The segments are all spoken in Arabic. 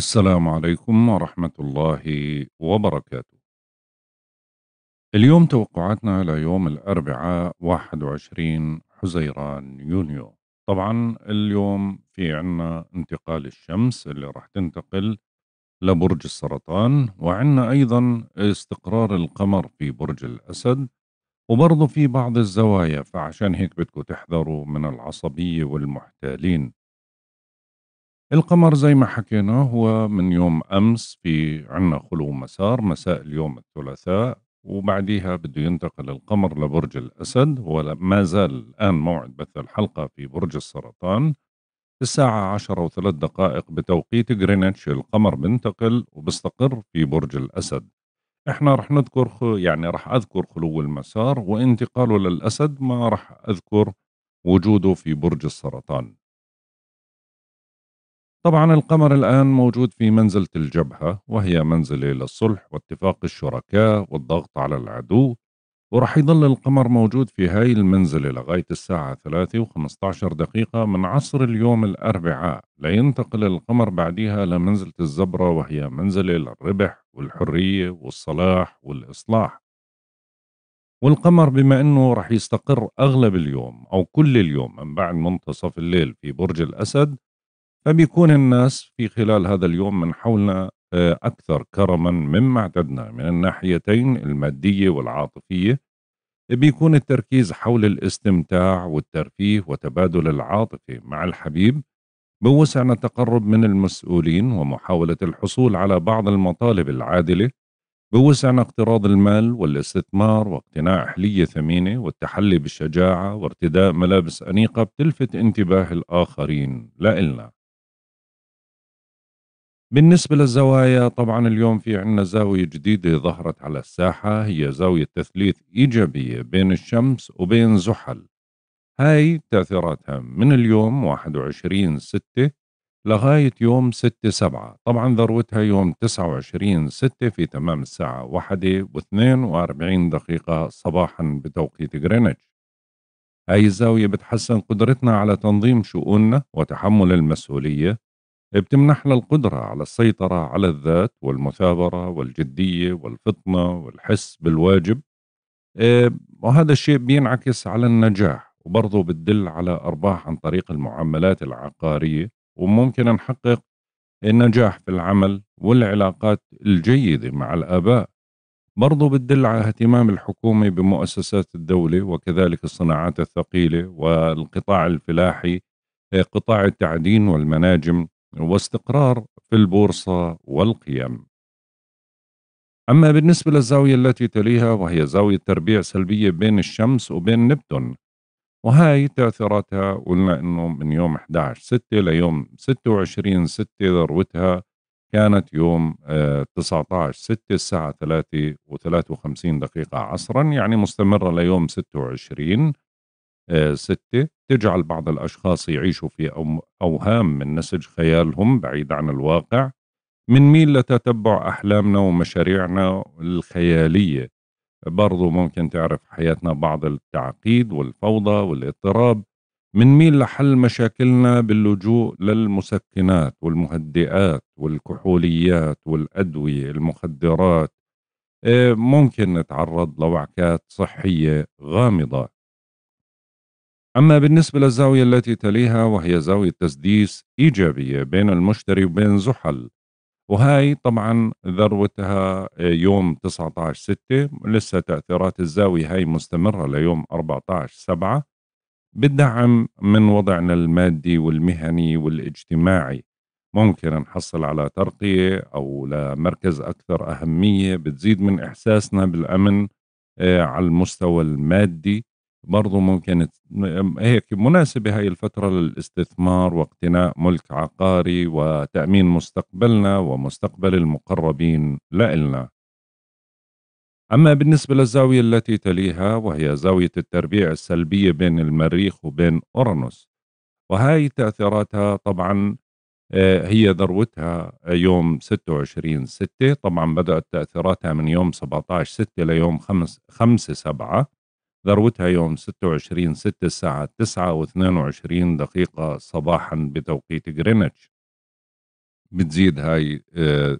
السلام عليكم ورحمة الله وبركاته. اليوم توقعاتنا ليوم الأربعاء 21 حزيران يونيو. طبعا اليوم في عنا انتقال الشمس اللي راح تنتقل لبرج السرطان وعنا أيضا استقرار القمر في برج الأسد وبرضه في بعض الزوايا فعشان هيك بدكم تحذروا من العصبية والمحتالين. القمر زي ما حكينا هو من يوم أمس في عنا خلو مسار مساء اليوم الثلاثاء وبعديها بده ينتقل القمر لبرج الأسد وما زال الآن موعد بث الحلقة في برج السرطان الساعة عشرة وثلاث دقائق بتوقيت جرينتش القمر بنتقل وبستقر في برج الأسد احنا رح نذكر يعني رح أذكر خلو المسار وانتقاله للأسد ما رح أذكر وجوده في برج السرطان طبعا القمر الآن موجود في منزلة الجبهة وهي منزلة للصلح واتفاق الشركاء والضغط على العدو ورح يضل القمر موجود في هاي المنزلة لغاية الساعة 3 و15 دقيقة من عصر اليوم الأربعاء لينتقل القمر بعدها لمنزلة الزبرة وهي منزلة للربح والحرية والصلاح والإصلاح والقمر بما أنه رح يستقر أغلب اليوم أو كل اليوم من بعد منتصف الليل في برج الأسد فبيكون الناس في خلال هذا اليوم من حولنا آه، أكثر كرما مما اعتدنا من الناحيتين المادية والعاطفية بيكون التركيز حول الاستمتاع والترفيه وتبادل العاطفة مع الحبيب بوسعنا التقرب من المسؤولين ومحاولة الحصول على بعض المطالب العادلة بوسعنا اقتراض المال والاستثمار واقتناء حلية ثمينة والتحلي بالشجاعة وارتداء ملابس أنيقة بتلفت انتباه الآخرين لا إلنا بالنسبة للزوايا طبعا اليوم في عنا زاوية جديدة ظهرت على الساحة هي زاوية تثليث إيجابية بين الشمس وبين زحل هاي تأثيراتها من اليوم 21 ستة لغاية يوم 6 سبعة طبعا ذروتها يوم 29 ستة في تمام الساعة واحدة واثنين واربعين دقيقة صباحا بتوقيت غرينتش هاي الزاوية بتحسن قدرتنا على تنظيم شؤوننا وتحمل المسؤولية بتمنحنا القدرة على السيطرة على الذات والمثابرة والجدية والفطنة والحس بالواجب آه، وهذا الشيء بينعكس على النجاح وبرضه بتدل على أرباح عن طريق المعاملات العقارية وممكن نحقق النجاح في العمل والعلاقات الجيدة مع الآباء برضو بتدل على اهتمام الحكومة بمؤسسات الدولة وكذلك الصناعات الثقيلة والقطاع الفلاحي آه، قطاع التعدين والمناجم واستقرار في البورصة والقيم أما بالنسبة للزاوية التي تليها وهي زاوية تربيع سلبية بين الشمس وبين نبتون وهاي تأثيراتها قلنا أنه من يوم 11/6 ليوم 26/6 ذروتها كانت يوم 19/6 آه، الساعة 3 و53 دقيقة عصرا يعني مستمرة ليوم 26 آه، ستة تجعل بعض الأشخاص يعيشوا في أوهام من نسج خيالهم بعيد عن الواقع منميل لتتبع أحلامنا ومشاريعنا الخيالية برضو ممكن تعرف حياتنا بعض التعقيد والفوضى والاضطراب منميل لحل مشاكلنا باللجوء للمسكنات والمهدئات والكحوليات والأدوية المخدرات آه، ممكن نتعرض لوعكات صحية غامضة أما بالنسبة للزاوية التي تليها وهي زاوية تسديس إيجابية بين المشتري وبين زحل وهاي طبعا ذروتها آه، يوم 19 6 لسه تأثيرات الزاوية هاي مستمرة ليوم 14 7 بالدعم من وضعنا المادي والمهني والاجتماعي ممكن نحصل على ترقية أو لمركز أكثر أهمية بتزيد من إحساسنا بالأمن آه، على المستوى المادي برضو ممكن هيك مناسبة هاي الفترة للاستثمار واقتناء ملك عقاري وتأمين مستقبلنا ومستقبل المقربين لإلنا أما بالنسبة للزاوية التي تليها وهي زاوية التربيع السلبية بين المريخ وبين أورانوس وهاي تأثيراتها طبعا آه، هي ذروتها آه، يوم 26 6 طبعا بدأت تأثيراتها من يوم 17 6 ليوم 5 5 7 ذروتها يوم 26 6 الساعة 9 و22 دقيقة صباحا بتوقيت غرينتش بتزيد هاي آه،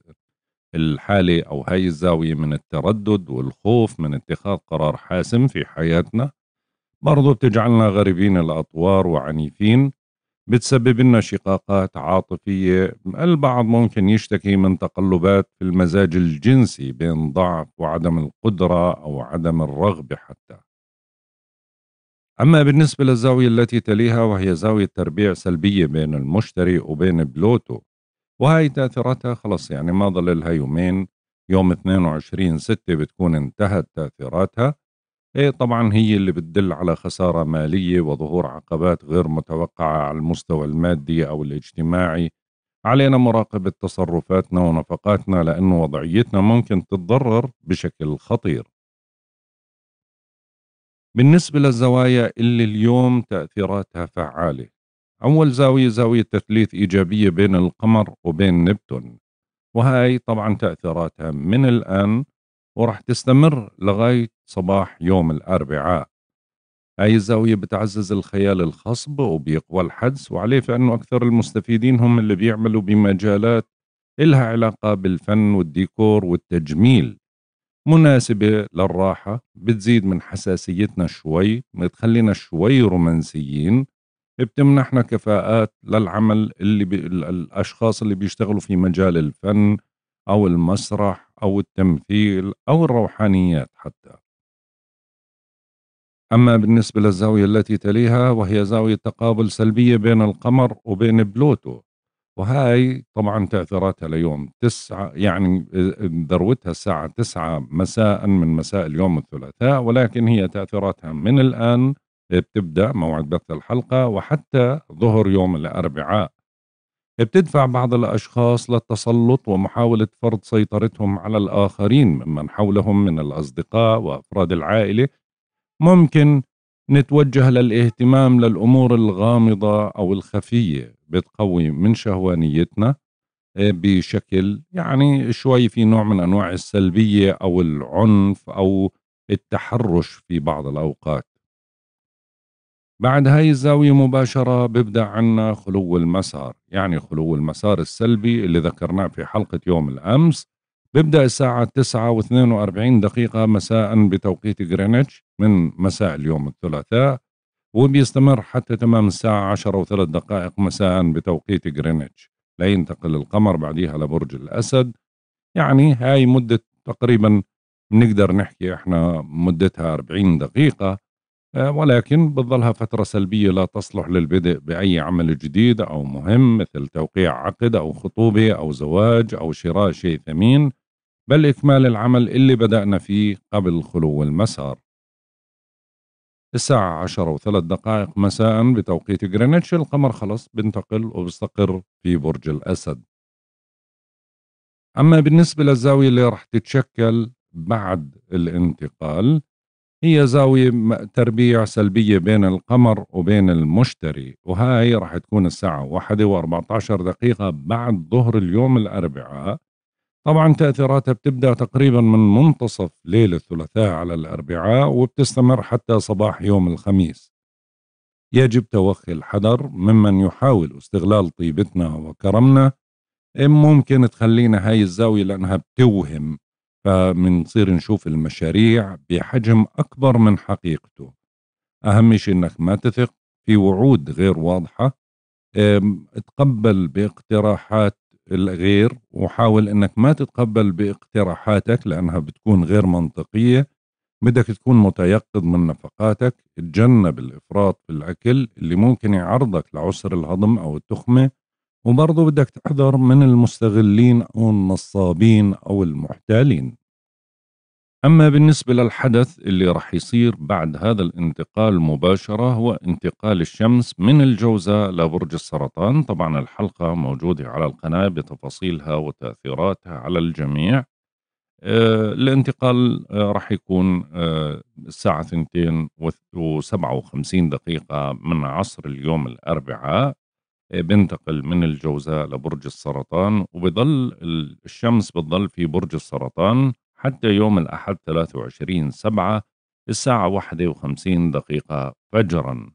الحالة أو هاي الزاوية من التردد والخوف من اتخاذ قرار حاسم في حياتنا برضو بتجعلنا غريبين الأطوار وعنيفين بتسبب لنا شقاقات عاطفية البعض ممكن يشتكي من تقلبات في المزاج الجنسي بين ضعف وعدم القدرة أو عدم الرغبة حتى أما بالنسبة للزاوية التي تليها وهي زاوية تربيع سلبية بين المشتري وبين بلوتو وهي تأثيراتها خلص يعني ما ضل لها يومين يوم 22 ستة بتكون انتهت تأثيراتها إيه طبعا هي اللي بتدل على خسارة مالية وظهور عقبات غير متوقعة على المستوى المادي أو الاجتماعي علينا مراقبة تصرفاتنا ونفقاتنا لأن وضعيتنا ممكن تتضرر بشكل خطير بالنسبة للزوايا اللي اليوم تأثيراتها فعالة أول زاوية زاوية تثليث إيجابية بين القمر وبين نبتون وهاي طبعا تأثيراتها من الآن ورح تستمر لغاية صباح يوم الأربعاء هاي الزاوية بتعزز الخيال الخصب وبيقوى الحدس وعليه فإنه أكثر المستفيدين هم اللي بيعملوا بمجالات إلها علاقة بالفن والديكور والتجميل مناسبة للراحة بتزيد من حساسيتنا شوي بتخلينا شوي رومانسيين بتمنحنا كفاءات للعمل اللي بي... الأشخاص اللي بيشتغلوا في مجال الفن أو المسرح أو التمثيل أو الروحانيات حتى أما بالنسبة للزاوية التي تليها وهي زاوية تقابل سلبية بين القمر وبين بلوتو وهاي طبعا تأثيراتها ليوم تسعة يعني آه، ذروتها الساعة تسعة مساء من مساء اليوم الثلاثاء ولكن هي تأثيراتها من الآن بتبدأ موعد بث الحلقة وحتى ظهر يوم الأربعاء بتدفع بعض الأشخاص للتسلط ومحاولة فرض سيطرتهم على الآخرين ممن حولهم من الأصدقاء وأفراد العائلة ممكن نتوجه للاهتمام للأمور الغامضة أو الخفية بتقوي من شهوانيتنا آه، بشكل يعني شوي في نوع من انواع السلبيه او العنف او التحرش في بعض الاوقات. بعد هاي الزاويه مباشره ببدا عنا خلو المسار، يعني خلو المسار السلبي اللي ذكرناه في حلقه يوم الامس ببدا الساعه 9 و42 دقيقه مساء بتوقيت غرينتش من مساء اليوم الثلاثاء وبيستمر حتى تمام الساعة عشرة وثلاث دقائق مساء بتوقيت غرينتش لا ينتقل القمر بعديها لبرج الأسد يعني هاي مدة تقريبا نقدر نحكي احنا مدتها 40 دقيقة آه، ولكن بتظلها فترة سلبية لا تصلح للبدء بأي عمل جديد أو مهم مثل توقيع عقد أو خطوبة أو زواج أو شراء شيء ثمين بل إكمال العمل اللي بدأنا فيه قبل خلو المسار الساعة عشرة وثلاث دقائق مساء بتوقيت غرينتش القمر خلص بنتقل وبستقر في برج الأسد أما بالنسبة للزاوية اللي رح تتشكل بعد الانتقال هي زاوية تربيع سلبية بين القمر وبين المشتري وهاي رح تكون الساعة واحدة وأربعة عشر دقيقة بعد ظهر اليوم الأربعاء طبعا تأثيراتها بتبدأ تقريبا من منتصف ليلة الثلاثاء على الأربعاء وبتستمر حتى صباح يوم الخميس يجب توخي الحذر ممن يحاول استغلال طيبتنا وكرمنا ممكن تخلينا هاي الزاوية لأنها بتوهم فبنصير نشوف المشاريع بحجم أكبر من حقيقته أهم شيء أنك ما تثق في وعود غير واضحة تقبل باقتراحات الغير وحاول انك ما تتقبل باقتراحاتك لانها بتكون غير منطقيه بدك تكون متيقظ من نفقاتك تجنب الافراط في الاكل اللي ممكن يعرضك لعسر الهضم او التخمه وبرضه بدك تحذر من المستغلين او النصابين او المحتالين أما بالنسبة للحدث اللي رح يصير بعد هذا الانتقال مباشرة هو انتقال الشمس من الجوزاء لبرج السرطان طبعا الحلقة موجودة على القناة بتفاصيلها وتأثيراتها على الجميع آه، الانتقال آه، رح يكون آه، الساعة 2 و57 دقيقة من عصر اليوم الأربعاء بنتقل من الجوزاء لبرج السرطان وبضل الشمس بتضل في برج السرطان حتى يوم الأحد 23 سبعة الساعة واحدة وخمسين دقيقة فجرا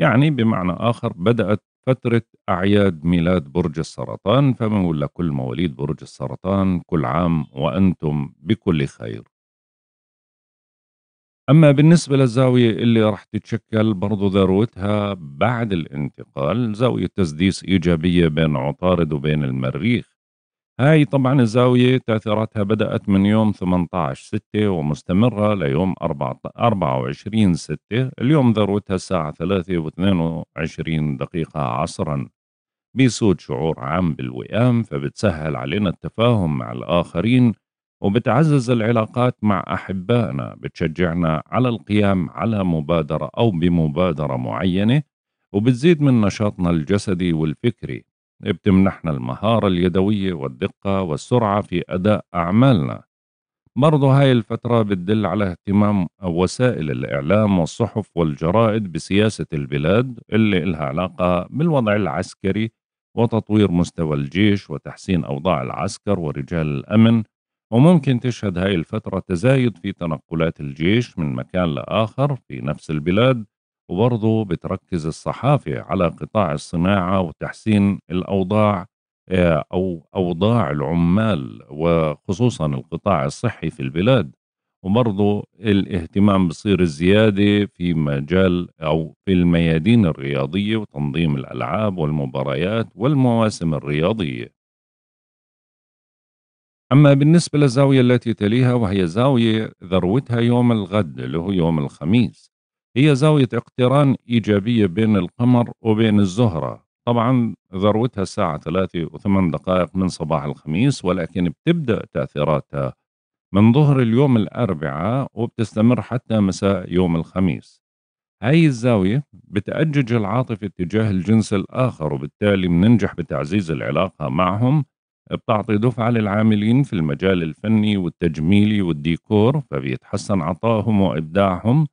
يعني بمعنى آخر بدأت فترة أعياد ميلاد برج السرطان فمن لكل مواليد برج السرطان كل عام وأنتم بكل خير أما بالنسبة للزاوية اللي راح تتشكل برضو ذروتها بعد الانتقال زاوية تسديس إيجابية بين عطارد وبين المريخ هاي طبعا الزاوية تأثيراتها بدأت من يوم 18 6 ومستمرة ليوم 24 6 اليوم ذروتها الساعة 3 و22 دقيقة عصرا بيسود شعور عام بالوئام فبتسهل علينا التفاهم مع الآخرين وبتعزز العلاقات مع أحبائنا بتشجعنا على القيام على مبادرة أو بمبادرة معينة وبتزيد من نشاطنا الجسدي والفكري بتمنحنا المهارة اليدوية والدقة والسرعة في أداء أعمالنا برضه هاي الفترة بتدل على اهتمام وسائل الإعلام والصحف والجرائد بسياسة البلاد اللي إلها علاقة بالوضع العسكري وتطوير مستوى الجيش وتحسين أوضاع العسكر ورجال الأمن وممكن تشهد هاي الفترة تزايد في تنقلات الجيش من مكان لآخر في نفس البلاد وبرضه بتركز الصحافة على قطاع الصناعة وتحسين الأوضاع آه، أو أوضاع العمال وخصوصا القطاع الصحي في البلاد وبرضه الاهتمام بصير الزيادة في مجال أو في الميادين الرياضية وتنظيم الألعاب والمباريات والمواسم الرياضية أما بالنسبة للزاوية التي تليها وهي زاوية ذروتها يوم الغد اللي هو يوم الخميس هي زاوية اقتران إيجابية بين القمر وبين الزهرة طبعا ذروتها الساعة 3 و8 دقائق من صباح الخميس ولكن بتبدأ تأثيراتها من ظهر اليوم الأربعاء وبتستمر حتى مساء يوم الخميس هاي الزاوية بتأجج العاطفة اتجاه الجنس الآخر وبالتالي بننجح بتعزيز العلاقة معهم بتعطي دفعة للعاملين في المجال الفني والتجميلي والديكور فبيتحسن عطائهم وإبداعهم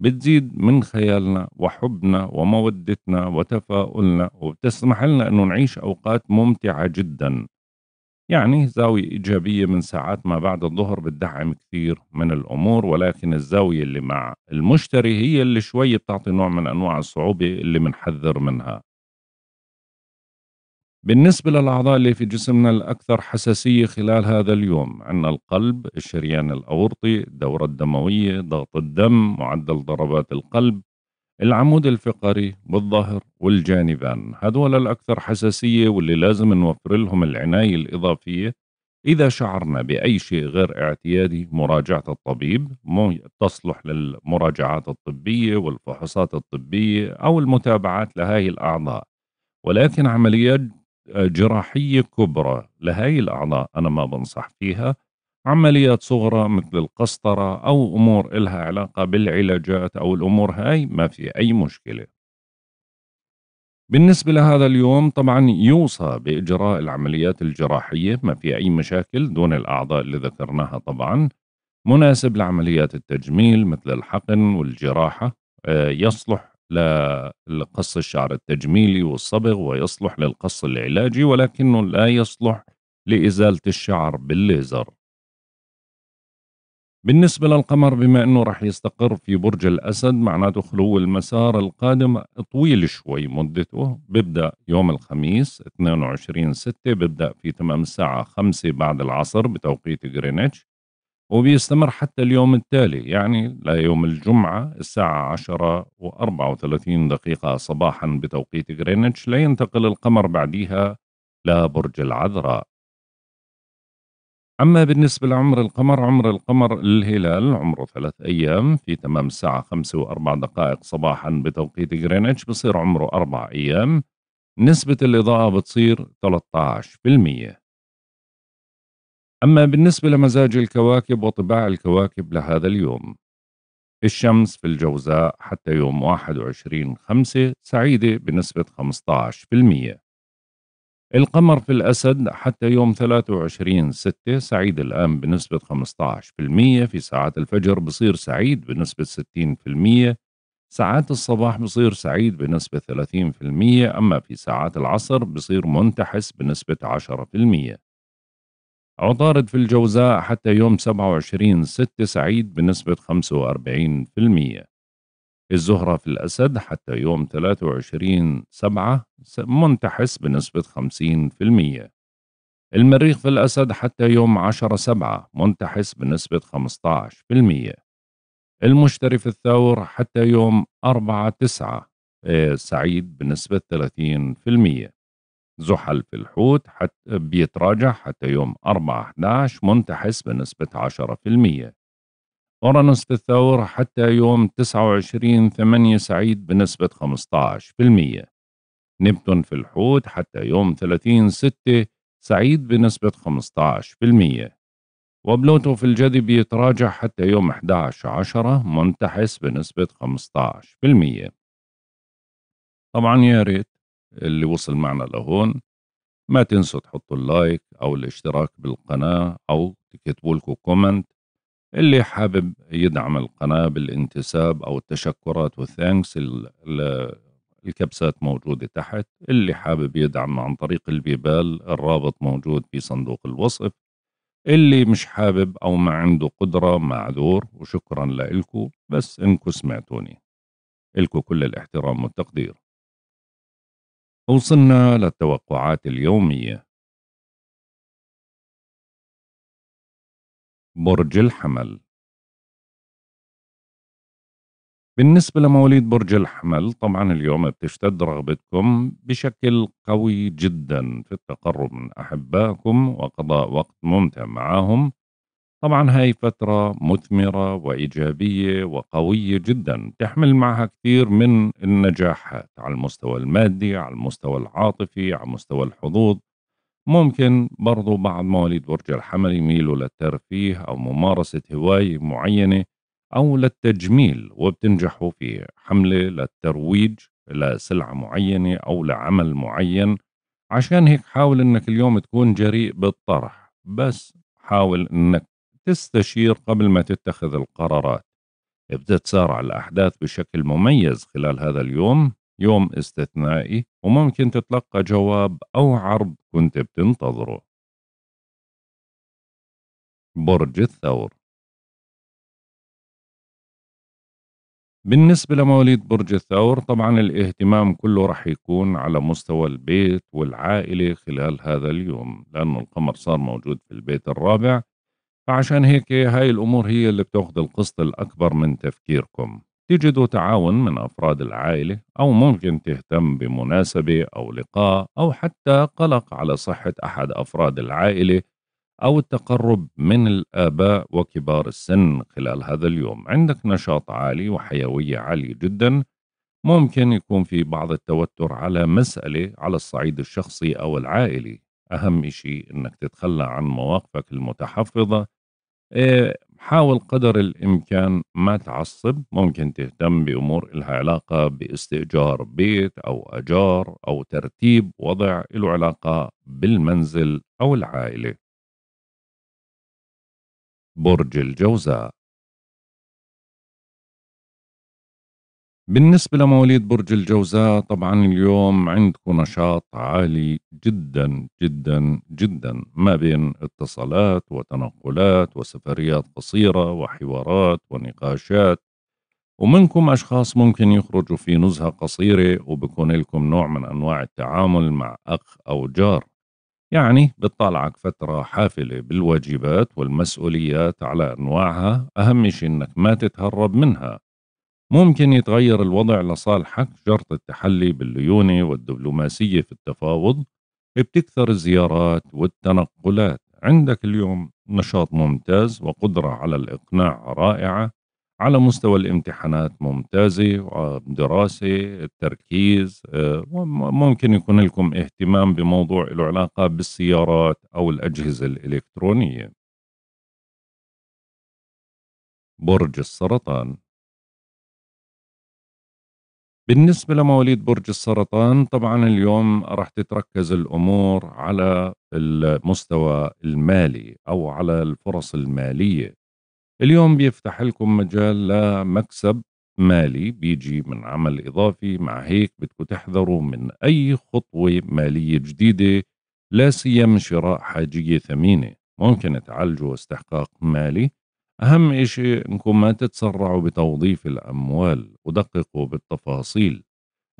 بتزيد من خيالنا وحبنا ومودتنا وتفاؤلنا وبتسمح لنا أنه نعيش أوقات ممتعة جدا يعني زاوية إيجابية من ساعات ما بعد الظهر بتدعم كثير من الأمور ولكن الزاوية اللي مع المشتري هي اللي شوي بتعطي نوع من أنواع الصعوبة اللي بنحذر منها بالنسبة للأعضاء اللي في جسمنا الأكثر حساسية خلال هذا اليوم عندنا القلب الشريان الأورطي الدورة الدموية ضغط الدم معدل ضربات القلب العمود الفقري والظهر والجانبان هذول الأكثر حساسية واللي لازم نوفر لهم العناية الإضافية إذا شعرنا بأي شيء غير اعتيادي مراجعة الطبيب تصلح للمراجعات الطبية والفحوصات الطبية أو المتابعات لهذه الأعضاء ولكن عمليات جراحية كبرى لهي الأعضاء أنا ما بنصح فيها عمليات صغرى مثل القسطرة أو أمور إلها علاقة بالعلاجات أو الأمور هاي ما في أي مشكلة بالنسبة لهذا اليوم طبعا يوصى بإجراء العمليات الجراحية ما في أي مشاكل دون الأعضاء اللي ذكرناها طبعا مناسب لعمليات التجميل مثل الحقن والجراحة آه، يصلح لقص الشعر التجميلي والصبغ ويصلح للقص العلاجي ولكنه لا يصلح لإزالة الشعر بالليزر بالنسبة للقمر بما أنه رح يستقر في برج الأسد معناته خلو المسار القادم طويل شوي مدته ببدأ يوم الخميس 22 6 ببدأ في تمام الساعة 5 بعد العصر بتوقيت غرينتش وبيستمر حتى اليوم التالي يعني لا يوم الجمعة الساعة عشرة وأربعة وثلاثين دقيقة صباحا بتوقيت غرينتش لينتقل القمر بعديها لبرج العذراء أما بالنسبة لعمر القمر عمر القمر الهلال عمره ثلاث أيام في تمام الساعة خمسة وأربع دقائق صباحا بتوقيت غرينتش بصير عمره أربع أيام نسبة الإضاءة بتصير 13% أما بالنسبة لمزاج الكواكب وطباع الكواكب لهذا اليوم الشمس في الجوزاء حتى يوم 21 5 سعيدة بنسبة 15% القمر في الأسد حتى يوم 23 6 سعيد الآن بنسبة 15% في ساعات الفجر بصير سعيد بنسبة 60% ساعات الصباح بصير سعيد بنسبة 30% أما في ساعات العصر بصير منتحس بنسبة عطارد في الجوزاء حتى يوم 27 6 سعيد بنسبة 45% الزهرة في الأسد حتى يوم 23 7 منتحس بنسبة 50% المريخ في الأسد حتى يوم 10 7 منتحس بنسبة 15% المشتري في الثور حتى يوم 4 9 آه، سعيد بنسبة 30% زحل في الحوت حت بيتراجع حتى يوم 4/11 منتحس بنسبة 10%. أورانوس في الثور حتى يوم 29/8 سعيد بنسبة 15%. نبتون في الحوت حتى يوم 30/6 سعيد بنسبة 15%. وبلوتو في الجدي بيتراجع حتى يوم 11/10 منتحس بنسبة 15%. طبعا يا ريت اللي وصل معنا لهون ما تنسوا تحطوا اللايك او الاشتراك بالقناة او تكتبوا لكم كومنت اللي حابب يدعم القناة بالانتساب او التشكرات والثانكس الكبسات موجودة تحت اللي حابب يدعم عن طريق البيبال الرابط موجود في صندوق الوصف اللي مش حابب أو ما عنده قدرة معذور وشكرا لكم بس انكم سمعتوني لكم كل الاحترام والتقدير وصلنا للتوقعات اليومية برج الحمل بالنسبة لمواليد برج الحمل طبعا اليوم بتشتد رغبتكم بشكل قوي جدا في التقرب من أحبائكم وقضاء وقت ممتع معهم طبعا هاي فترة مثمرة وإيجابية وقوية جدا تحمل معها كثير من النجاحات على المستوى المادي على المستوى العاطفي على مستوى الحظوظ ممكن برضو بعض مواليد برج الحمل يميلوا للترفيه أو ممارسة هواية معينة أو للتجميل وبتنجحوا في حملة للترويج لسلعة معينة أو لعمل معين عشان هيك حاول إنك اليوم تكون جريء بالطرح بس حاول إنك تستشير قبل ما تتخذ القرارات بتتسارع الأحداث بشكل مميز خلال هذا اليوم يوم استثنائي وممكن تتلقى جواب أو عرض كنت بتنتظره برج الثور بالنسبة لمواليد برج الثور طبعا الاهتمام كله رح يكون على مستوى البيت والعائلة خلال هذا اليوم لأنه القمر صار موجود في البيت الرابع فعشان هيك هاي الأمور هي اللي بتاخذ القسط الأكبر من تفكيركم تجدوا تعاون من أفراد العائلة أو ممكن تهتم بمناسبة أو لقاء أو حتى قلق على صحة أحد أفراد العائلة أو التقرب من الآباء وكبار السن خلال هذا اليوم عندك نشاط عالي وحيوية عالية جدا ممكن يكون في بعض التوتر على مسألة على الصعيد الشخصي أو العائلي أهم شيء أنك تتخلى عن مواقفك المتحفظة إيه، حاول قدر الامكان ما تعصب ممكن تهتم بامور لها علاقه باستئجار بيت او اجار او ترتيب وضع له علاقه بالمنزل او العائله برج الجوزاء بالنسبة لمواليد برج الجوزاء طبعا اليوم عندكم نشاط عالي جدا جدا جدا ما بين اتصالات وتنقلات وسفريات قصيرة وحوارات ونقاشات ومنكم أشخاص ممكن يخرجوا في نزهة قصيرة وبكون لكم نوع من أنواع التعامل مع أخ أو جار يعني بتطالعك فترة حافلة بالواجبات والمسؤوليات على أنواعها أهم شيء أنك ما تتهرب منها ممكن يتغير الوضع لصالحك شرط التحلي بالليونة والدبلوماسية في التفاوض بتكثر الزيارات والتنقلات عندك اليوم نشاط ممتاز وقدرة على الإقناع رائعة على مستوى الامتحانات ممتازة ودراسة التركيز آه، ممكن يكون لكم اهتمام بموضوع له علاقة بالسيارات أو الأجهزة الإلكترونية برج السرطان بالنسبة لمواليد برج السرطان طبعا اليوم راح تتركز الأمور على المستوى المالي أو على الفرص المالية اليوم بيفتح لكم مجال لمكسب مالي بيجي من عمل إضافي مع هيك بدكم تحذروا من أي خطوة مالية جديدة لا سيما شراء حاجية ثمينة ممكن تعالجوا استحقاق مالي أهم إشي إنكم ما تتسرعوا بتوظيف الأموال ودققوا بالتفاصيل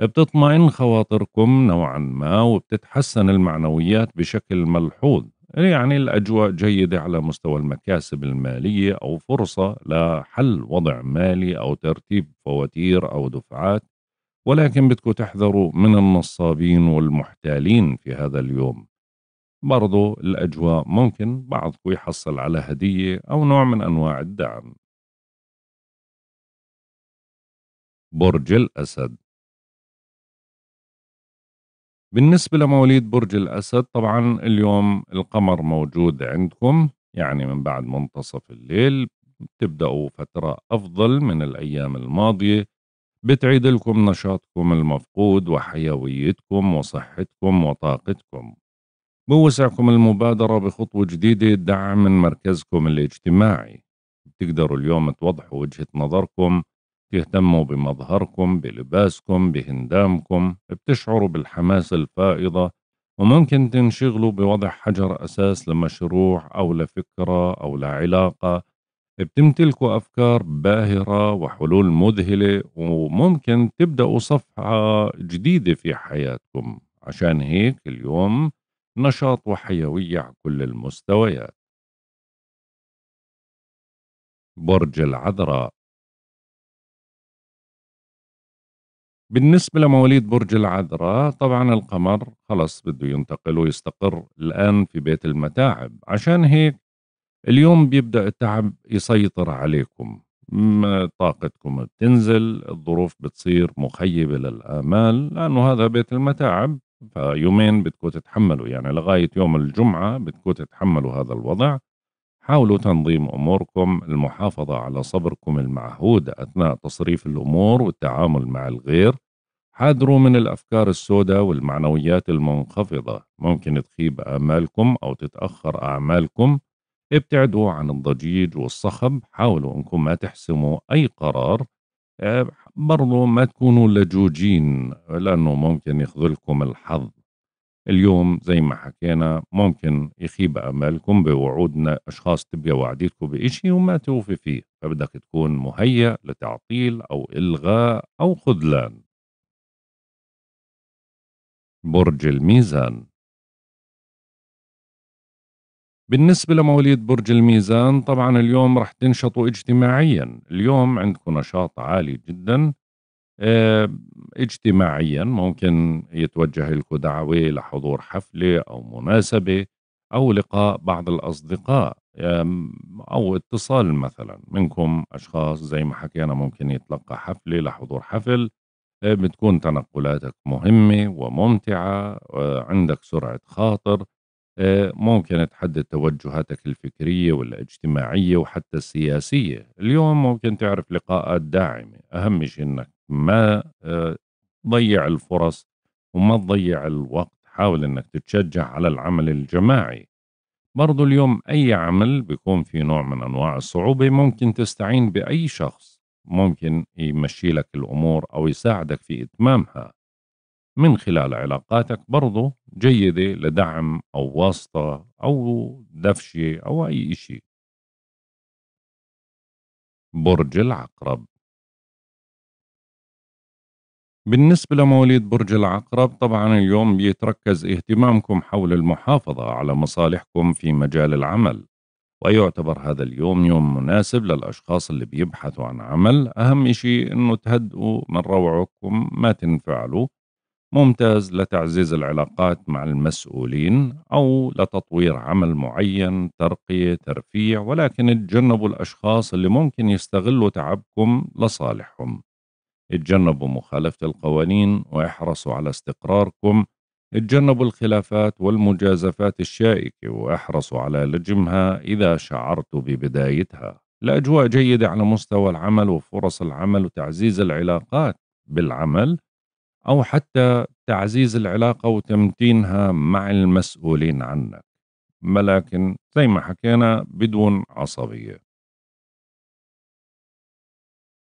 بتطمئن خواطركم نوعا ما وبتتحسن المعنويات بشكل ملحوظ يعني الأجواء جيدة على مستوى المكاسب المالية أو فرصة لحل وضع مالي أو ترتيب فواتير أو دفعات ولكن بدكم تحذروا من النصابين والمحتالين في هذا اليوم برضو الأجواء ممكن بعضكم يحصل على هدية أو نوع من أنواع الدعم برج الأسد بالنسبة لمواليد برج الأسد طبعا اليوم القمر موجود عندكم يعني من بعد منتصف الليل بتبدأوا فترة أفضل من الأيام الماضية بتعيد لكم نشاطكم المفقود وحيويتكم وصحتكم وطاقتكم بوسعكم المبادرة بخطوة جديدة دعم من مركزكم الاجتماعي بتقدروا اليوم توضحوا وجهة نظركم تهتموا بمظهركم بلباسكم بهندامكم بتشعروا بالحماس الفائضة وممكن تنشغلوا بوضع حجر أساس لمشروع أو لفكرة أو لعلاقة بتمتلكوا أفكار باهرة وحلول مذهلة وممكن تبدأوا صفحة جديدة في حياتكم عشان هيك اليوم نشاط وحيوية على كل المستويات برج العذراء بالنسبة لمواليد برج العذراء طبعا القمر خلص بده ينتقل ويستقر الآن في بيت المتاعب عشان هيك اليوم بيبدأ التعب يسيطر عليكم طاقتكم بتنزل الظروف بتصير مخيبة للآمال لأنه هذا بيت المتاعب فيومين بدكم تتحملوا يعني لغاية يوم الجمعة بدكم تتحملوا هذا الوضع حاولوا تنظيم أموركم المحافظة على صبركم المعهود أثناء تصريف الأمور والتعامل مع الغير حاذروا من الأفكار السوداء والمعنويات المنخفضة ممكن تخيب آمالكم أو تتأخر أعمالكم ابتعدوا عن الضجيج والصخب حاولوا أنكم ما تحسموا أي قرار آه، برضو ما تكونوا لجوجين لأنه ممكن يخذلكم الحظ اليوم زي ما حكينا ممكن يخيب أمالكم بوعودنا أشخاص تبقى وعديتكم بإشي وما توفي فيه فبدك تكون مهيأ لتعطيل أو إلغاء أو خذلان برج الميزان بالنسبة لمواليد برج الميزان طبعا اليوم رح تنشطوا اجتماعيا اليوم عندكم نشاط عالي جدا آه، اجتماعيا ممكن يتوجه لكم دعوة لحضور حفلة أو مناسبة أو لقاء بعض الأصدقاء أو اتصال مثلا منكم أشخاص زي ما حكينا ممكن يتلقى حفلة لحضور حفل آه، بتكون تنقلاتك مهمة وممتعة آه، عندك سرعة خاطر آه، ممكن تحدد توجهاتك الفكرية والاجتماعية وحتى السياسية اليوم ممكن تعرف لقاءات داعمة أهم شيء أنك ما آه، تضيع الفرص وما تضيع الوقت حاول أنك تتشجع على العمل الجماعي برضو اليوم أي عمل بيكون في نوع من أنواع الصعوبة ممكن تستعين بأي شخص ممكن يمشي لك الأمور أو يساعدك في إتمامها من خلال علاقاتك برضه جيدة لدعم أو واسطة أو دفشة أو أي إشي برج العقرب بالنسبة لمواليد برج العقرب طبعا اليوم بيتركز اهتمامكم حول المحافظة على مصالحكم في مجال العمل ويعتبر هذا اليوم يوم مناسب للأشخاص اللي بيبحثوا عن عمل أهم شيء أنه تهدئوا من روعكم ما تنفعلوا ممتاز لتعزيز العلاقات مع المسؤولين أو لتطوير عمل معين ترقية ترفيع ولكن اتجنبوا الأشخاص اللي ممكن يستغلوا تعبكم لصالحهم اتجنبوا مخالفة القوانين واحرصوا على استقراركم اتجنبوا الخلافات والمجازفات الشائكة واحرصوا على لجمها إذا شعرت ببدايتها الأجواء جيدة على مستوى العمل وفرص العمل وتعزيز العلاقات بالعمل أو حتى تعزيز العلاقة وتمتينها مع المسؤولين عنك ولكن زي ما حكينا بدون عصبية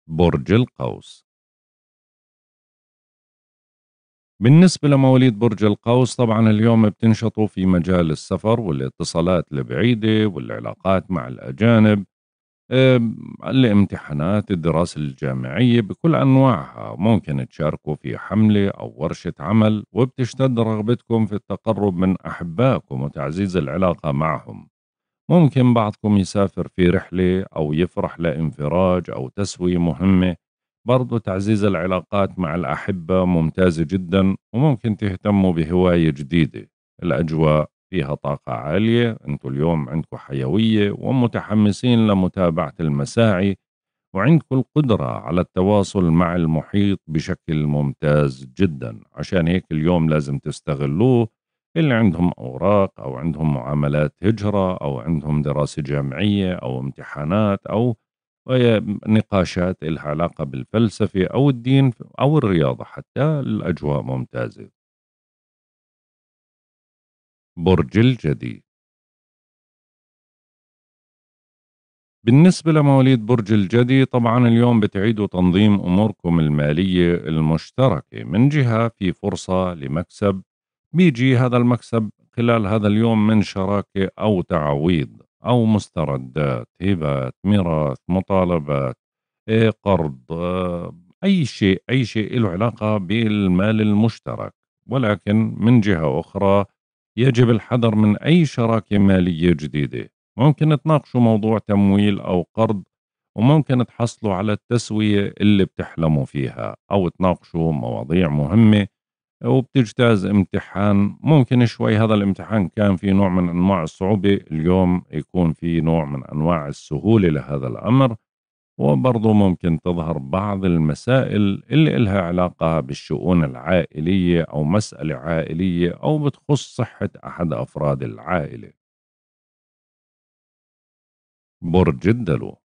برج القوس بالنسبة لمواليد برج القوس طبعا اليوم بتنشطوا في مجال السفر والاتصالات البعيدة والعلاقات مع الأجانب الامتحانات الدراسة الجامعية بكل أنواعها ممكن تشاركوا في حملة أو ورشة عمل وبتشتد رغبتكم في التقرب من أحبائكم وتعزيز العلاقة معهم ممكن بعضكم يسافر في رحلة أو يفرح لانفراج أو تسوية مهمة برضو تعزيز العلاقات مع الأحبة ممتازة جدا وممكن تهتموا بهواية جديدة الأجواء فيها طاقة عالية أنتم اليوم عندكم حيوية ومتحمسين لمتابعة المساعي وعندكم القدرة على التواصل مع المحيط بشكل ممتاز جدا عشان هيك اليوم لازم تستغلوه اللي عندهم أوراق أو عندهم معاملات هجرة أو عندهم دراسة جامعية أو امتحانات أو نقاشات لها علاقة بالفلسفة أو الدين أو الرياضة حتى الأجواء ممتازة برج الجدي بالنسبة لمواليد برج الجدي طبعا اليوم بتعيدوا تنظيم أموركم المالية المشتركة من جهة في فرصة لمكسب بيجي هذا المكسب خلال هذا اليوم من شراكة أو تعويض أو مستردات هبات ميراث مطالبات إيه، قرض آه، أي شيء أي شيء له علاقة بالمال المشترك ولكن من جهة أخرى يجب الحذر من أي شراكة مالية جديدة ممكن تناقشوا موضوع تمويل أو قرض وممكن تحصلوا على التسوية اللي بتحلموا فيها أو تناقشوا مواضيع مهمة وبتجتاز امتحان ممكن شوي هذا الامتحان كان في نوع من أنواع الصعوبة اليوم يكون في نوع من أنواع السهولة لهذا الأمر وبرضه ممكن تظهر بعض المسائل اللي إلها علاقة بالشؤون العائلية أو مسألة عائلية أو بتخص صحة أحد أفراد العائلة برج الدلو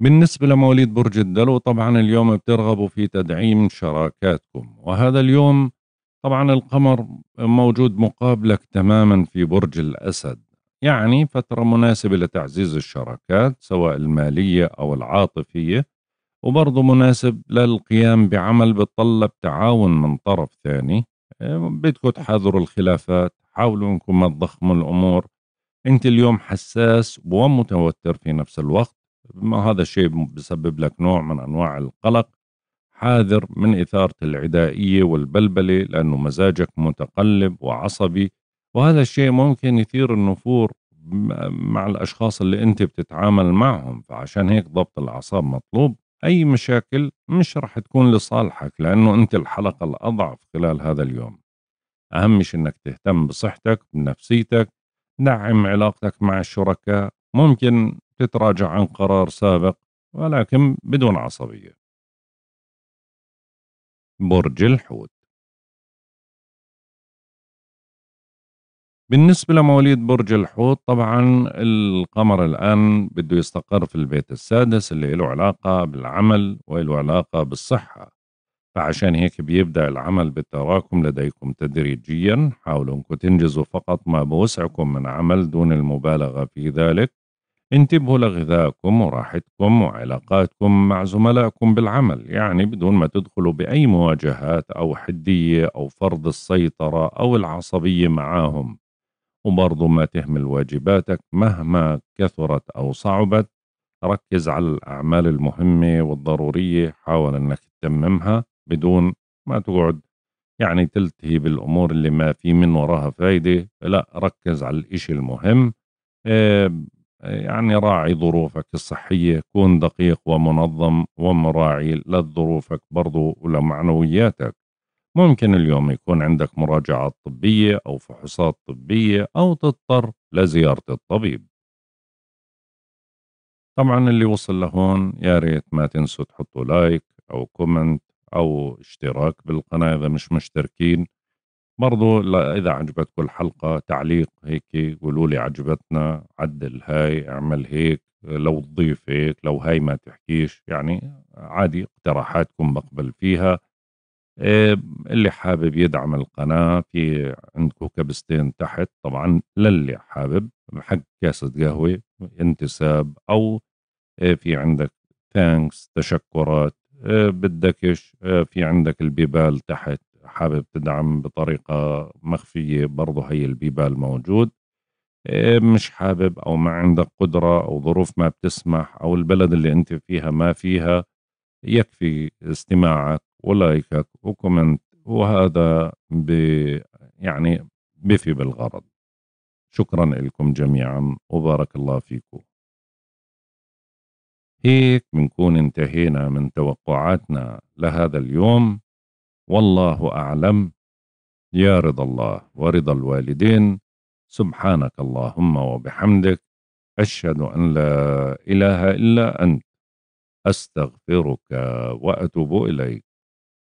بالنسبة لمواليد برج الدلو طبعا اليوم بترغبوا في تدعيم شراكاتكم وهذا اليوم طبعا القمر موجود مقابلك تماما في برج الأسد يعني فترة مناسبة لتعزيز الشراكات سواء المالية أو العاطفية وبرضه مناسب للقيام بعمل بتطلب تعاون من طرف ثاني آه، بدكم تحاذروا الخلافات حاولوا انكم ما تضخموا الامور انت اليوم حساس ومتوتر في نفس الوقت ما هذا الشيء بسبب لك نوع من انواع القلق حاذر من اثاره العدائيه والبلبله لانه مزاجك متقلب وعصبي وهذا الشيء ممكن يثير النفور مع الأشخاص اللي أنت بتتعامل معهم فعشان هيك ضبط الأعصاب مطلوب أي مشاكل مش رح تكون لصالحك لأنه أنت الحلقة الأضعف خلال هذا اليوم أهم شيء أنك تهتم بصحتك بنفسيتك دعم علاقتك مع الشركاء ممكن تتراجع عن قرار سابق ولكن بدون عصبية برج الحوت بالنسبة لمواليد برج الحوت طبعا القمر الآن بده يستقر في البيت السادس اللي له علاقة بالعمل وله علاقة بالصحة فعشان هيك بيبدأ العمل بالتراكم لديكم تدريجيا حاولوا أنكم تنجزوا فقط ما بوسعكم من عمل دون المبالغة في ذلك انتبهوا لغذائكم وراحتكم وعلاقاتكم مع زملائكم بالعمل يعني بدون ما تدخلوا بأي مواجهات أو حدية أو فرض السيطرة أو العصبية معاهم وبرضه ما تهمل واجباتك مهما كثرت أو صعبت ركز على الأعمال المهمة والضرورية حاول أنك تتممها بدون ما تقعد يعني تلتهي بالأمور اللي ما في من وراها فايدة لا ركز على الإشي المهم آه، يعني راعي ظروفك الصحية كون دقيق ومنظم ومراعي لظروفك برضو ولمعنوياتك ممكن اليوم يكون عندك مراجعات طبية أو فحوصات طبية أو تضطر لزيارة الطبيب طبعا اللي وصل لهون يا ريت ما تنسوا تحطوا لايك أو كومنت أو اشتراك بالقناة إذا مش مشتركين برضو إذا عجبتكم الحلقة تعليق هيك قولوا لي عجبتنا عدل هاي اعمل هيك لو تضيف هيك لو هاي ما تحكيش يعني عادي اقتراحاتكم بقبل فيها آه، اللي حابب يدعم القناة في عندكم كبستين تحت طبعا للي حابب حق كاسة قهوة انتساب أو آه، في عندك ثانكس تشكرات آه، بدكش في عندك البيبال تحت حابب تدعم بطريقة مخفية برضه هي البيبال موجود مش حابب أو ما عندك قدرة أو ظروف ما بتسمح أو البلد اللي أنت فيها ما فيها يكفي استماعك ولايكك وكومنت وهذا ب يعني بفي بالغرض شكرا لكم جميعا وبارك الله فيكم هيك بنكون انتهينا من توقعاتنا لهذا اليوم والله أعلم يا رضا الله ورضا الوالدين سبحانك اللهم وبحمدك أشهد أن لا إله إلا أنت أستغفرك وأتوب إليك